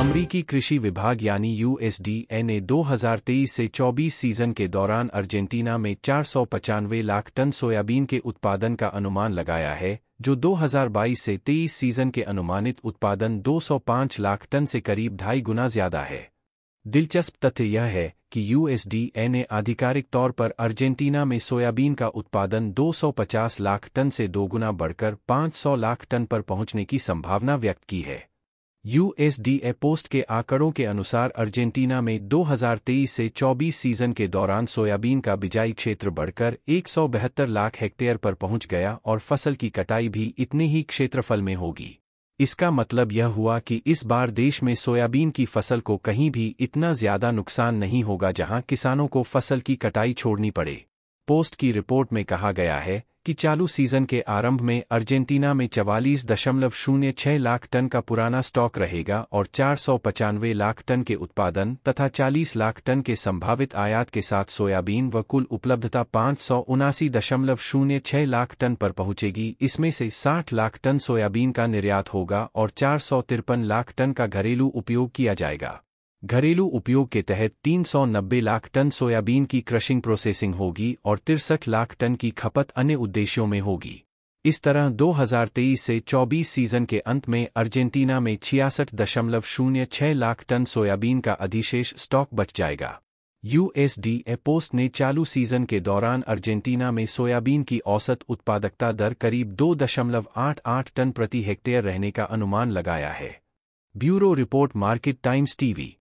अमरीकी कृषि विभाग यानी यूएसडीए ने 2023 से 24 सीजन के दौरान अर्जेंटीना में चार लाख टन सोयाबीन के उत्पादन का अनुमान लगाया है जो 2022 से 23 सीजन के अनुमानित उत्पादन 205 लाख टन से करीब ढाई गुना ज्यादा है दिलचस्प तथ्य यह है कि यूएसडीए ने आधिकारिक तौर पर अर्जेंटीना में सोयाबीन का उत्पादन 250 लाख टन से दोगुना बढ़कर 500 लाख टन पर पहुंचने की संभावना व्यक्त की है यूएसडीए पोस्ट के आंकड़ों के अनुसार अर्जेंटीना में 2023 से 24 सीजन के दौरान सोयाबीन का बिजाई क्षेत्र बढ़कर एक लाख हेक्टेयर पर पहुंच गया और फसल की कटाई भी इतने ही क्षेत्रफल में होगी इसका मतलब यह हुआ कि इस बार देश में सोयाबीन की फसल को कहीं भी इतना ज्यादा नुकसान नहीं होगा जहां किसानों को फसल की कटाई छोड़नी पड़े पोस्ट की रिपोर्ट में कहा गया है कि चालू सीजन के आरंभ में अर्जेंटीना में चवालीस दशमलव शून्य छह लाख टन का पुराना स्टॉक रहेगा और चार सौ पचानवे लाख टन के उत्पादन तथा 40 लाख टन के संभावित आयात के साथ सोयाबीन व कुल उपलब्धता पांच सौ उनासी दशमलव शून्य छह लाख टन पर पहुंचेगी इसमें से 60 लाख टन सोयाबीन का निर्यात होगा और चार सौ तिरपन लाख टन का घरेलू उपयोग किया जाएगा घरेलू उपयोग के तहत 390 लाख टन सोयाबीन की क्रशिंग प्रोसेसिंग होगी और तिरसठ लाख टन की खपत अन्य उद्देश्यों में होगी इस तरह 2023 से 24 सीजन के अंत में अर्जेंटीना में छियासठ दशमलव शून्य छह लाख टन सोयाबीन का अधिशेष स्टॉक बच जाएगा यूएसडीए पोस्ट ने चालू सीजन के दौरान अर्जेंटीना में सोयाबीन की औसत उत्पादकता दर करीब दो दशमलव आठ आठ टन प्रति हेक्टेयर रहने का अनुमान लगाया है bureau report market times TV